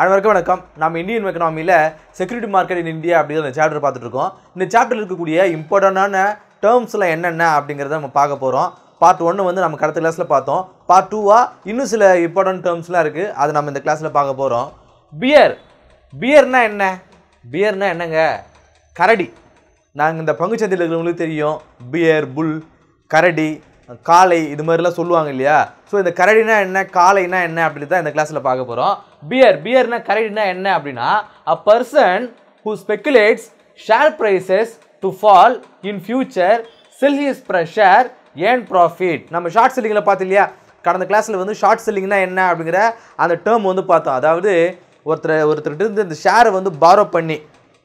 அனைவருக்கும் வணக்கம் நம்ம இந்தியன் எக்கனாமியில் செக்யூரிட்டி மார்க்கெட் இன் இந்தியா அப்படிங்கிற அந்த சாப்டர் பார்த்துட்ருக்கோம் இந்த சாப்டரில் இருக்கக்கூடிய இம்பார்ட்டண்டான டேர்ம்ஸ்லாம் என்னென்ன அப்படிங்கிறத நம்ம பார்க்க போகிறோம் பார்ட் ஒன்று வந்து நம்ம கடத்த கிளாஸில் பார்த்தோம் பார்ட் டூவாக இன்னும் சில இம்பார்ட்டன்ட் டேர்ம்ஸ்லாம் இருக்குது அதை நம்ம இந்த கிளாஸில் பார்க்க போகிறோம் பியர் பியர்னால் என்ன பியர்னால் என்னங்க கரடி நாங்கள் இந்த பங்குச்சந்தையில் இருக்கிறவங்களுக்கு தெரியும் பியர் புல் கரடி காளை இது மாதிரிலாம் சொல்லுவாங்க இல்லையா ஸோ இந்த கரடினா என்ன காலைனா என்ன அப்படின்னு தான் இந்த கிளாஸில் பார்க்க போகிறோம் பியர் பியர்னா கரடினா என்ன அப்படின்னா a person who speculates share prices to fall in future sell his pressure earn profit நம்ம ஷார்ட் செல்லிங்கில் பார்த்து இல்லையா கடந்த கிளாஸில் வந்து ஷார்ட் செல்லிங்னா என்ன அப்படிங்கிற அந்த டேர்ம் வந்து பார்த்தோம் அதாவது ஒருத்தர் ஒருத்தர்கிட்ட இருந்து இந்த ஷேரை வந்து பாரோ பண்ணி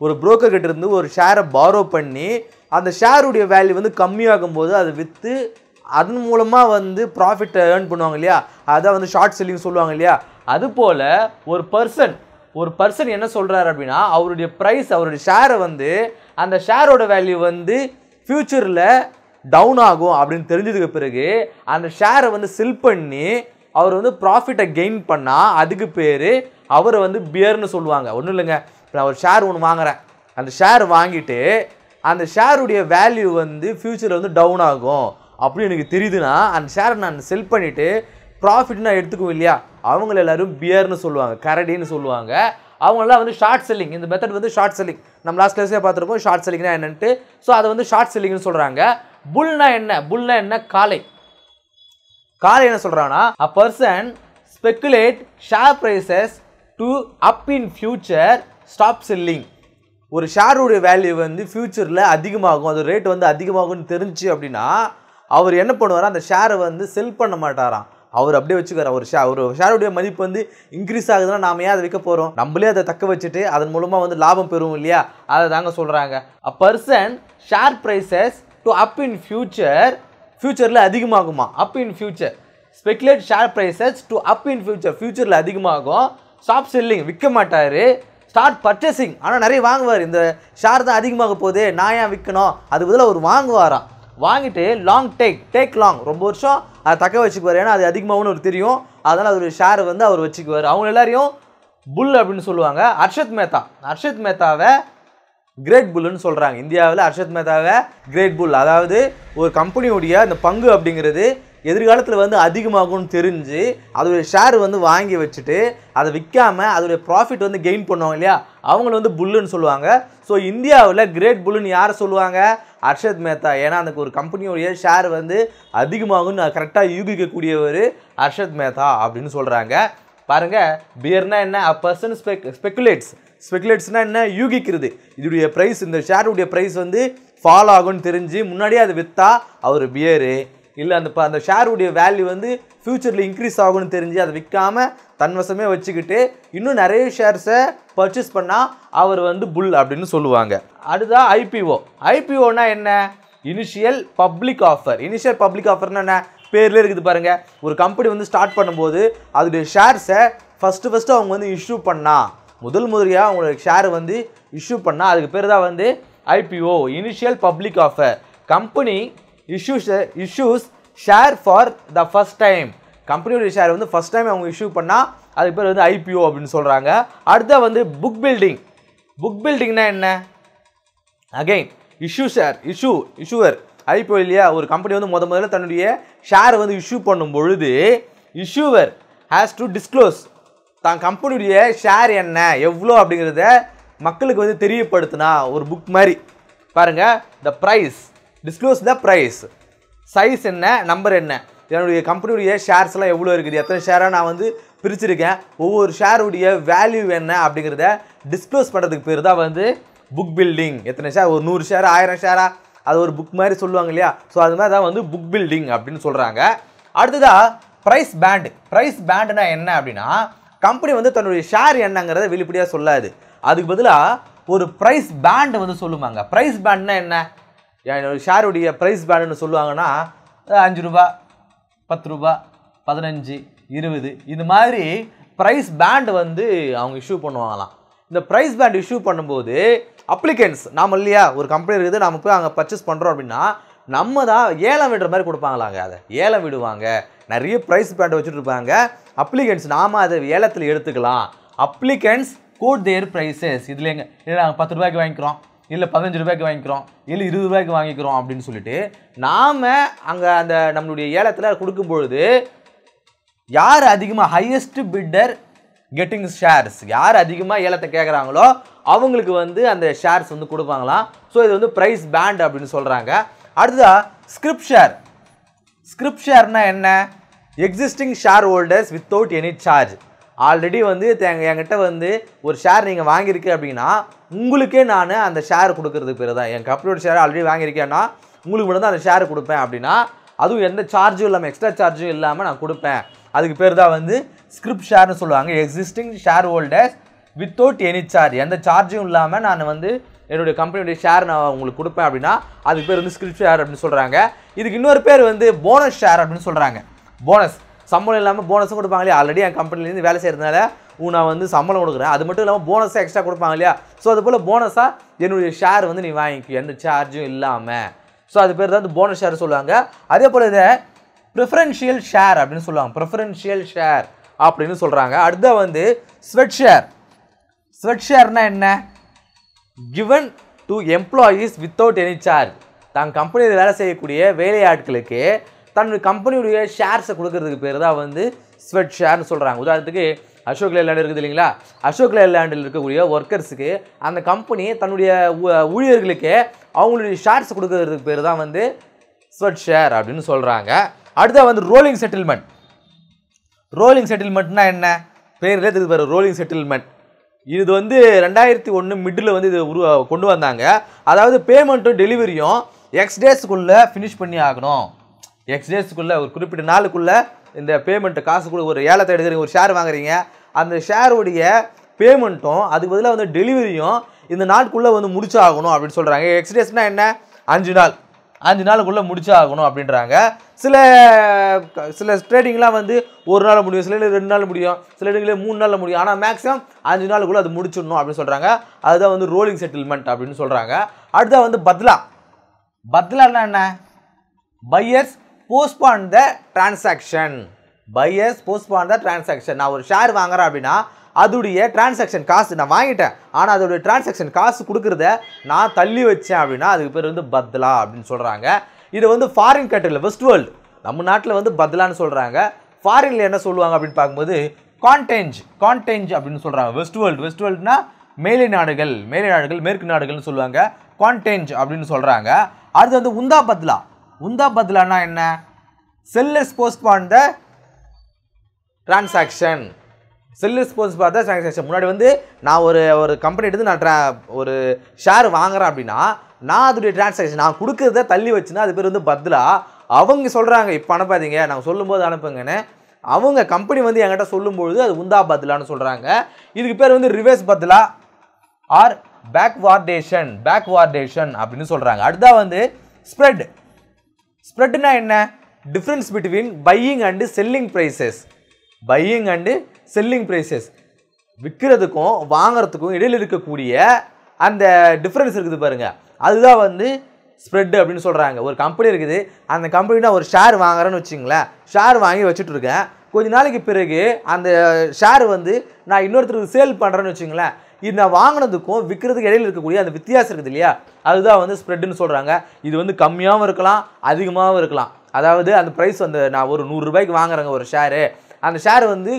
ஒரு புரோக்கர்கிட்ட இருந்து ஒரு ஷேரை பாரோ பண்ணி அந்த ஷேருடைய வேல்யூ வந்து கம்மியாகும் போது அதை விற்று அதன் மூலமாக வந்து ப்ராஃபிட்டை ஏர்ன் பண்ணுவாங்க இல்லையா அதை வந்து ஷார்ட் செல்லிங் சொல்லுவாங்க இல்லையா அது போல் ஒரு பர்சன் ஒரு பர்சன் என்ன சொல்கிறாரு அப்படின்னா அவருடைய ப்ரைஸ் அவருடைய ஷேரை வந்து அந்த ஷேரோட வேல்யூ வந்து ஃப்யூச்சரில் டவுன் ஆகும் அப்படின்னு தெரிஞ்சதுக்கு பிறகு அந்த ஷேரை வந்து செல் பண்ணி அவர் வந்து ப்ராஃபிட்டை கெயின் பண்ணால் அதுக்கு பேர் அவரை வந்து பியர்னு சொல்லுவாங்க ஒன்றும் இல்லைங்க இப்போ நான் ஒரு ஷேர் ஒன்று வாங்குகிறேன் அந்த ஷேர் வாங்கிட்டு அந்த ஷேருடைய வேல்யூ வந்து ஃப்யூச்சரில் வந்து டவுன் ஆகும் அப்படின்னு எனக்கு தெரியுதுன்னா அந்த ஷேரை நான் செல் பண்ணிவிட்டு ப்ராஃபிட் நான் எடுத்துக்குவோம் இல்லையா அவங்கள எல்லோரும் பியர்னு சொல்லுவாங்க கரடின்னு சொல்லுவாங்க அவங்களாம் வந்து ஷார்ட் செல்லிங் இந்த மெத்தட் வந்து ஷார்ட் செல்லிங் நம்ம லாஸ்ட் கிளாஸே பார்த்துருப்போம் ஷார்ட் செல்லிங்னா என்னன்ட்டு ஸோ அதை வந்து ஷார்ட் செல்லிங்னு சொல்கிறாங்க புல்னா என்ன புல்னா என்ன காலை காலை என்ன சொல்கிறாங்கன்னா a person speculate share prices to up in future stop selling ஒரு ஷேருடைய வேல்யூ வந்து ஃப்யூச்சரில் அதிகமாகும் அது ரேட் வந்து அதிகமாகும்னு தெரிஞ்சு அப்படின்னா அவர் என்ன பண்ணுவார் அந்த ஷேரை வந்து செல் பண்ண மாட்டாராம் அவர் அப்படியே வச்சுக்கார் அவர் ஷே ஒரு ஷேருடைய மதிப்பு வந்து இன்க்ரீஸ் ஆகுதுன்னா நாம் ஏன் அதை விற்க போகிறோம் நம்மளே அதை தக்க வச்சுட்டு அதன் மூலமாக வந்து லாபம் பெறும் இல்லையா அதை தாங்க சொல்கிறாங்க a person share prices to up in future ஃப்யூச்சரில் அதிகமாகுமா up in future speculate share prices to up in future ஃபியூச்சரில் அதிகமாகும் ஸ்டாப் செல்லிங் விற்க மாட்டார் ஸ்டார்ட் பர்ச்சேசிங் ஆனால் நிறைய வாங்குவார் இந்த ஷேர் தான் அதிகமாக போகுது நான் ஏன் விற்கணும் அது பதில் அவர் வாங்குவாராம் வாங்கிட்டு லாங் டேக் டேக் லாங் ரொம்ப வருஷம் அதை தக்க வச்சுக்குவார் ஏன்னா அது அதிகமாகவும் ஒரு தெரியும் அதனால் அதோடைய ஷேரை வந்து அவர் வச்சுக்குவார் அவங்க எல்லாரையும் புல் அப்படின்னு சொல்லுவாங்க அர்ஷத் மேத்தா அர்ஷத் மேத்தாவை கிரேட் புல்லுன்னு சொல்கிறாங்க இந்தியாவில் அர்ஷத் மேத்தாவை கிரேட் புல் அதாவது ஒரு கம்பெனியுடைய இந்த பங்கு அப்படிங்கிறது எதிர்காலத்தில் வந்து அதிகமாகும்னு தெரிஞ்சு அதோடைய ஷேர் வந்து வாங்கி வச்சுட்டு அதை விற்காமல் அதோடைய ப்ராஃபிட் வந்து கெயின் பண்ணுவாங்க இல்லையா அவங்கள வந்து புல்லுன்னு சொல்லுவாங்க ஸோ இந்தியாவில் கிரேட் புல்லுன்னு யாரை சொல்லுவாங்க அர்ஷத் மேத்தா ஏன்னா அந்த ஒரு கம்பெனியோடைய ஷேர் வந்து அதிகமாகும் கரெக்டாக யூகிக்கக்கூடியவர் அர்ஷத் மேத்தா அப்படின்னு சொல்கிறாங்க பாருங்கள் பியர்னா என்ன அ பர்சன் ஸ்பெக் ஸ்பெக்குலேட்ஸ் ஸ்பெக்குலேட்ஸ்னால் என்ன யூகிக்கிறது இதோடைய ப்ரைஸ் இந்த ஷேருடைய ப்ரைஸ் வந்து ஃபாலோ ஆகும்னு தெரிஞ்சு முன்னாடியே அதை விற்றா அவர் பியரு இல்லை அந்த அந்த ஷேருடைய வேல்யூ வந்து ஃப்யூச்சரில் இன்க்ரீஸ் ஆகும்னு தெரிஞ்சு அதை விற்காமல் தன்வசமே வச்சுக்கிட்டு இன்னும் நிறைய ஷேர்ஸை பர்ச்சேஸ் பண்ணால் அவர் வந்து புல் அப்படின்னு சொல்லுவாங்க அடுத்ததாக ஐபிஓ ஐபிஓனா என்ன initial public offer initial public ஆஃபர்னா என்ன பேர்லேயே இருக்குது பாருங்கள் ஒரு கம்பெனி வந்து ஸ்டார்ட் பண்ணும்போது அதோடைய ஷேர்ஸை ஃபஸ்ட்டு ஃபஸ்ட்டு அவங்க வந்து இஷ்யூ பண்ணால் முதல் முதலியாக அவங்களுடைய ஷேர் வந்து இஷ்யூ பண்ணால் அதுக்கு பேர் தான் வந்து IPO initial public offer company issue issues share for the first time கம்பெனியோடைய ஷேர் வந்து ஃபஸ்ட் டைம் அவங்க இஷ்யூ பண்ணால் அது பேர் வந்து ஐபிஓ அப்படின்னு சொல்கிறாங்க அடுத்த வந்து புக் பில்டிங் புக் பில்டிங்னா என்ன again issue share issue issuer IPO இல்லையா ஒரு கம்பெனி வந்து முத முதல்ல தன்னுடைய ஷேர் வந்து இஷ்யூ பண்ணும் பொழுது இஷ்யூவர் ஹேஸ் டு டிஸ்க்ளோஸ் தான் கம்பெனியுடைய ஷேர் என்ன எவ்வளோ அப்படிங்கிறத மக்களுக்கு வந்து தெரியப்படுத்தினா ஒரு புக் மாதிரி பாருங்கள் the price disclose the price size என்ன நம்பர் என்ன என்னுடைய கம்பெனியுடைய ஷேர்ஸ்லாம் எவ்வளோ இருக்குது எத்தனை ஷேராக நான் வந்து பிரிச்சிருக்கேன் ஒவ்வொரு ஷேருடைய வேல்யூ என்ன அப்படிங்கிறத டிஸ்க்ளோஸ் பண்ணுறதுக்கு பேர் தான் வந்து புக் பில்டிங் எத்தனை ஷேர் ஒரு நூறு ஷேர் ஆயிரம் ஷேரா அது ஒரு புக் மாதிரி சொல்லுவாங்க இல்லையா ஸோ அது மாதிரி தான் வந்து புக் பில்டிங் அப்படின்னு சொல்கிறாங்க அடுத்ததாக ப்ரைஸ் பேண்டு ப்ரைஸ் பேண்டுனா என்ன அப்படின்னா கம்பெனி வந்து தன்னுடைய ஷேர் என்னங்கிறத வெளிப்படையாக சொல்லாது அதுக்கு பதிலாக ஒரு ப்ரைஸ் பேண்டு வந்து சொல்லுவாங்க ப்ரைஸ் பேண்ட்னா என்ன ஷேருடைய ப்ரைஸ் பேண்டுன்னு சொல்லுவாங்கன்னா அஞ்சு ரூபா பத்து ரூபா பதினஞ்சு இருபது இது மாதிரி ப்ரைஸ் பேண்டு வந்து அவங்க இஷ்யூ பண்ணுவாங்களாம் இந்த ப்ரைஸ் பேண்ட் இஷ்யூ பண்ணும்போது அப்ளிகன்ஸ் நாம் இல்லையா ஒரு கம்பெனி இருக்குது நம்ம போய் அங்கே பர்ச்சேஸ் பண்ணுறோம் அப்படின்னா நம்ம தான் ஏலம் விடுற மாதிரி கொடுப்பாங்களாங்க அதை ஏலம் விடுவாங்க நிறைய ப்ரைஸ் பேண்ட் வச்சுட்டு இருப்பாங்க அப்ளிகன்ஸ் நாம் அதை ஏலத்தில் எடுத்துக்கலாம் அப்ளிகன்ஸ் கூட் தேர் ப்ரைஸஸ் இதுலேங்க இல்லை நாங்கள் பத்து ரூபாய்க்கு வாங்கிக்கிறோம் இல்லை பதினஞ்சு ரூபாய்க்கு வாங்கிக்கிறோம் இல்லை இருபது ரூபாய்க்கு வாங்கிக்கிறோம் அப்படின்னு சொல்லிட்டு நாம் அங்கே அந்த நம்மளுடைய ஏலத்தில் கொடுக்கும் பொழுது யார் அதிகமாக ஹையஸ்ட் பிட்டர் கெட்டிங் ஷேர்ஸ் யார் அதிகமாக ஏலத்தை கேட்குறாங்களோ அவங்களுக்கு வந்து அந்த ஷேர்ஸ் வந்து கொடுப்பாங்களாம் ஸோ இது வந்து ப்ரைஸ் பேண்ட் அப்படின்னு சொல்கிறாங்க அடுத்ததா ஸ்கிரிப்ட் ஷேர் ஸ்கிரிப்ட் ஷேர்னால் என்ன existing share holders without any charge already வந்து என்கிட்ட வந்து ஒரு ஷேர் நீங்கள் வாங்கியிருக்கு அப்படின்னா உங்களுக்கே நான் அந்த ஷேர் கொடுக்கறதுக்கு பேர் தான் என் கம்பெனியோட ஷேர் ஆல்ரெடி வாங்கியிருக்கேன்னா உங்களுக்கு மட்டும் தான் அந்த ஷேர் கொடுப்பேன் அப்படின்னா அதுவும் எந்த சார்ஜும் இல்லாமல் எக்ஸ்ட்ரா சார்ஜும் இல்லாமல் நான் கொடுப்பேன் அதுக்கு பேர் தான் வந்து ஸ்கிரிப்ட் ஷேர்னு சொல்லுவாங்க existing share holders without any charge எந்த சார்ஜும் இல்லாமல் நான் வந்து என்னுடைய கம்பெனியுடைய ஷேர் நான் உங்களுக்கு கொடுப்பேன் அப்படின்னா அதுக்கு பேர் வந்து ஸ்கிரிப்ட் ஷேர் அப்படின்னு சொல்கிறாங்க இதுக்கு இன்னொரு பேர் வந்து போனஸ் ஷேர் அப்படின்னு சொல்கிறாங்க போனஸ் சம்பளம் இல்லாமல் போனஸும் கொடுப்பாங்க இல்லையா ஆல்ரெடி என் கம்பெனிலேருந்து வேலை செய்கிறதுனால நான் வந்து சம்பளம் கொடுக்குறேன் அது மட்டும் இல்லாமல் போனஸாக எக்ஸ்ட்ரா கொடுப்பாங்க இல்லையா ஸோ அது போல் போனஸாக என்னுடைய ஷேர் வந்து நீ வாங்கிக்கோ எந்த சார்ஜும் இல்லாமல் ஸோ அது பேர் தான் வந்து போனஸ் ஷேர் சொல்லுவாங்க அதே போல் இதை ப்ரிஃபரன்ஷியல் ஷேர் அப்படின்னு சொல்லுவாங்க ப்ரிஃபரன்ஷியல் ஷேர் அப்படின்னு சொல்கிறாங்க அடுத்த வந்து ஸ்வெட் ஷேர் ஸ்வெட் ஷேர்னா என்ன given to employees without any charge தான் கம்பெனியில் வேலை செய்யக்கூடிய வேலையாட்களுக்கு தன்னுடைய கம்பெனியுடைய ஷேர்ஸை கொடுக்கறதுக்கு பேர் தான் வந்து ஸ்வெட் ஷேர்னு சொல்கிறாங்க உதாரணத்துக்கு அசோக் லேலாண்ட் இருக்குது இல்லைங்களா அசோக் லேலாண்டில் இருக்கக்கூடிய ஒர்க்கர்ஸுக்கு அந்த கம்பெனி தன்னுடைய ஊழியர்களுக்கு அவங்களுடைய ஷேர்ஸ் கொடுக்கறதுக்கு பேர் தான் வந்து ஸ்வெட் ஷேர் அப்படின்னு சொல்கிறாங்க அடுத்தது வந்து ரோலிங் செட்டில்மெண்ட் ரோலிங் செட்டில்மெண்ட்னா என்ன பேரில் தெரிஞ்சு பாரு ரோலிங் செட்டில்மெண்ட் இது வந்து ரெண்டாயிரத்தி ஒன்று மிடில் வந்து இது உருவா கொண்டு வந்தாங்க அதாவது பேமெண்ட்டும் டெலிவரியும் எக்ஸ் டேஸ்க்குள்ளே ஃபினிஷ் பண்ணி ஆகணும் எக்ஸ் டேஸ்க்குள்ளே ஒரு குறிப்பிட்ட நாளுக்குள்ளே இந்த பேமெண்ட்டு காசு கூட ஒரு ஏலத்தை எடுக்கிறீங்க ஒரு ஷேர் வாங்குறீங்க அந்த ஷேருடைய பேமெண்ட்டும் அதுக்கு பதிலாக வந்து டெலிவரியும் இந்த நாட்குள்ளே வந்து முடிச்சாகணும் அப்படின்னு சொல்கிறாங்க எக்ஸ் டேஸ்னால் என்ன அஞ்சு நாள் அஞ்சு நாளுக்குள்ளே முடிச்சாகணும் அப்படின்றாங்க சில சில ட்ரேடிங்லாம் வந்து ஒரு நாள் முடியும் சில ரெண்டு நாள் முடியும் சில இடங்களில் மூணு நாளில் முடியும் ஆனால் மேக்ஸிமம் அஞ்சு நாளுக்குள்ளே அது முடிச்சிடணும் அப்படின்னு சொல்கிறாங்க அதுதான் வந்து ரோலிங் செட்டில்மெண்ட் அப்படின்னு சொல்கிறாங்க அடுத்தது வந்து பத்லா பத்லான்னா என்ன buyers postpone the transaction buyers postpone the transaction நான் ஒரு ஷேர் வாங்குறேன் அப்படின்னா அதுடைய டிரான்சாக்ஷன் காசு நான் வாங்கிட்டேன் ஆனால் அதோடைய டிரான்சாக்ஷன் காசு கொடுக்குறத நான் தள்ளி வச்சேன் அப்படின்னா அதுக்கு பேர் வந்து பத்லா அப்படின்னு சொல்கிறாங்க இதை வந்து ஃபாரின் கண்ட்ரியில் வெஸ்ட் வேர்ல்டு நம்ம நாட்டில் வந்து பத்லான்னு சொல்கிறாங்க ஃபாரினில் என்ன சொல்லுவாங்க அப்படின்னு பார்க்கும்போது கான்டென்ஜ் கான்டென்ஜ் அப்படின்னு சொல்கிறாங்க வெஸ்ட் வேர்ல்டு வெஸ்ட் வேர்ல்டுனா மேலை நாடுகள் மேலை நாடுகள் மேற்கு நாடுகள்னு சொல்லுவாங்க கான்டென்ஜ் அப்படின்னு சொல்கிறாங்க அடுத்து வந்து உந்தா பத்லா உந்தா பதிலானா என்ன sellers postpone the transaction sellers postpone the transaction முன்னாடி வந்து நான் ஒரு ஒரு கம்பெனி எடுத்து நான் ட்ரா ஒரு ஷேர் வாங்குறேன் அப்படின்னா நான் அதோடைய டிரான்சாக்ஷன் நான் கொடுக்குறத தள்ளி வச்சுன்னா அது பேர் வந்து பதிலாக அவங்க சொல்கிறாங்க இப்போ அனுப்பாதீங்க நாங்கள் சொல்லும்போது அனுப்புங்கன்னு அவங்க கம்பெனி வந்து என்கிட்ட சொல்லும்பொழுது அது உந்தா பதிலான்னு சொல்கிறாங்க இதுக்கு பேர் வந்து ரிவர்ஸ் பதிலா ஆர் பேக்வார்டேஷன் பேக்வார்டேஷன் அப்படின்னு சொல்கிறாங்க அடுத்தா வந்து ஸ்ப்ரெட் ஸ்ப்ரெட்னா என்ன difference between buying and selling prices buying and selling prices விற்கிறதுக்கும் வாங்கிறதுக்கும் இடையில் இருக்கக்கூடிய அந்த டிஃப்ரென்ஸ் இருக்குது பாருங்கள் அதுதான் வந்து ஸ்ப்ரெட் அப்படின்னு சொல்கிறாங்க ஒரு கம்பெனி இருக்குது அந்த கம்பெனினா ஒரு ஷேர் வாங்குறேன்னு வச்சுங்களேன் ஷேர் வாங்கி வச்சுட்ருக்கேன் கொஞ்ச நாளைக்கு பிறகு அந்த ஷேர் வந்து நான் இன்னொருத்தருக்கு சேல் பண்ணுறேன்னு வச்சுங்களேன் இந்த வாங்கினதுக்கும் விற்கிறதுக்கு இடையில் இருக்கக்கூடிய அந்த வித்தியாசம் இருக்குது இல்லையா அதுதான் வந்து ஸ்ப்ரெட்டுன்னு சொல்கிறாங்க இது வந்து கம்மியாகவும் இருக்கலாம் அதிகமாகவும் இருக்கலாம் அதாவது அந்த ப்ரைஸ் வந்து நான் ஒரு நூறுரூபாய்க்கு வாங்குறேங்க ஒரு ஷேரு அந்த ஷேர் வந்து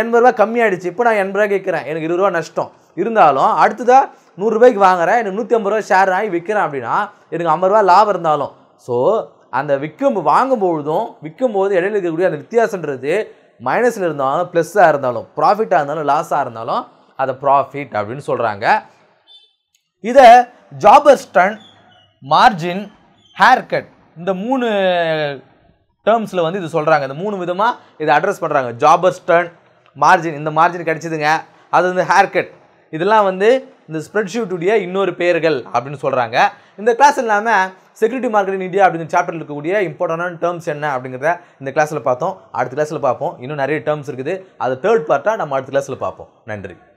எண்பது ரூபா கம்மியாயிடுச்சு இப்போ நான் எண்பது ரூபா கேட்குறேன் எனக்கு இருபது ரூபா நஷ்டம் இருந்தாலும் அடுத்ததாக நூறுரூபாய்க்கு வாங்குறேன் எனக்கு நூற்றி ஐம்பது ரூபா ஷேர் ஆகி விற்கிறேன் அப்படின்னா எனக்கு ஐம்பது ரூபா லாபம் இருந்தாலும் ஸோ அந்த விற்கும் வாங்கும்பொழுதும் விற்கும்போது இடையில இருக்கக்கூடிய அந்த வித்தியாசன்றது மைனஸில் இருந்தாலும் ப்ளஸ்ஸாக இருந்தாலும் ப்ராஃபிட்டாக இருந்தாலும் லாஸாக இருந்தாலும் அதை ப்ராஃபிட் அப்படின்னு சொல்கிறாங்க இதை ஜாபர்ஸ்டன் மார்ஜின் ஹேர் கட் இந்த மூணு டேர்ம்ஸில் வந்து இது சொல்கிறாங்க இந்த மூணு விதமாக இதை அட்ரஸ் பண்ணுறாங்க ஜாபர்ஸ்டன் மார்ஜின் இந்த மார்ஜின் கிடச்சிதுங்க அது வந்து ஹேர் கட் இதெல்லாம் வந்து இந்த ஸ்ப்ரெட்ஷீட்டுடைய இன்னொரு பெயர்கள் அப்படின்னு சொல்கிறாங்க இந்த கிளாஸ் இல்லாமல் செக்யூரிட்டி மார்க்கெட் இன் இந்தியா அப்படிங்கிற சாப்டர் இருக்கக்கூடிய இம்பார்ட்டண்டான டேர்ம்ஸ் என்ன அப்படிங்கிறத இந்த கிளாஸில் பார்த்தோம் அடுத்த கிளாஸில் பார்ப்போம் இன்னும் நிறைய டேர்ம்ஸ் இருக்குது அது தேர்ட் பார்ட்டாக நம்ம அடுத்த கிளாஸில் பார்ப்போம் நன்றி